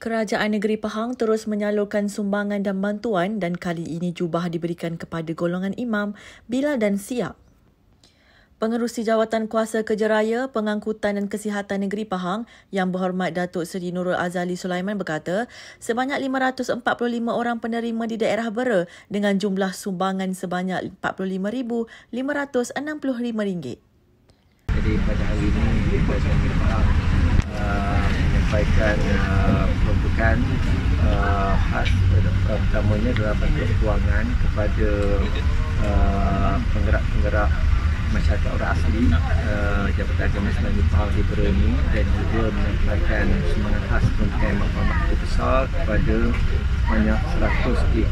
Kerajaan Negeri Pahang terus menyalurkan sumbangan dan bantuan dan kali ini jubah diberikan kepada golongan imam bila dan siap. Pengerusi Jawatan Kuasa Kejeraya, Pengangkutan dan Kesihatan Negeri Pahang yang berhormat Datuk Seri Nurul Azali Sulaiman berkata, sebanyak 545 orang penerima di daerah Bera dengan jumlah sumbangan sebanyak RM45,565. Jadi pada hari ini, kita sedang menyampaikan uh, uh, khas pertamanya uh, dalam bentuk kewangan kepada uh, penggerak-penggerak masyarakat orang asli uh, Jabatan Agama Islam Nipah di Berani dan juga menyampaikan semangat khas peruntukan Mahkamah Besar kepada banyak 137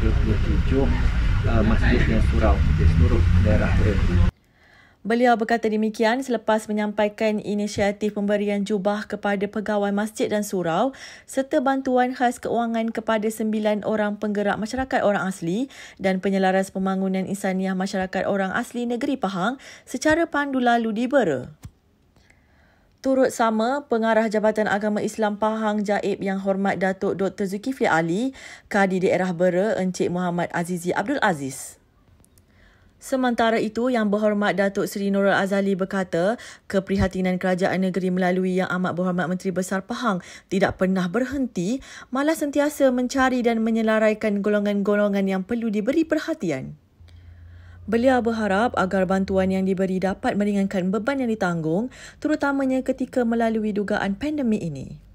uh, masjid yang surau di seluruh daerah Berani. Beliau berkata demikian selepas menyampaikan inisiatif pemberian jubah kepada pegawai masjid dan surau serta bantuan khas keuangan kepada sembilan orang penggerak masyarakat orang asli dan penyelaras pembangunan insaniah masyarakat orang asli negeri Pahang secara pandu lalu di Bera. Turut sama, Pengarah Jabatan Agama Islam Pahang Jaib Yang Hormat Datuk Dr. Zulkifli Ali, Kadi Daerah Bera Encik Muhammad Azizi Abdul Aziz. Sementara itu, Yang Berhormat Datuk Seri Nurul Azali berkata, keprihatinan kerajaan negeri melalui Yang Amat Berhormat Menteri Besar Pahang tidak pernah berhenti, malah sentiasa mencari dan menyelaraikan golongan-golongan yang perlu diberi perhatian. Beliau berharap agar bantuan yang diberi dapat meringankan beban yang ditanggung, terutamanya ketika melalui dugaan pandemik ini.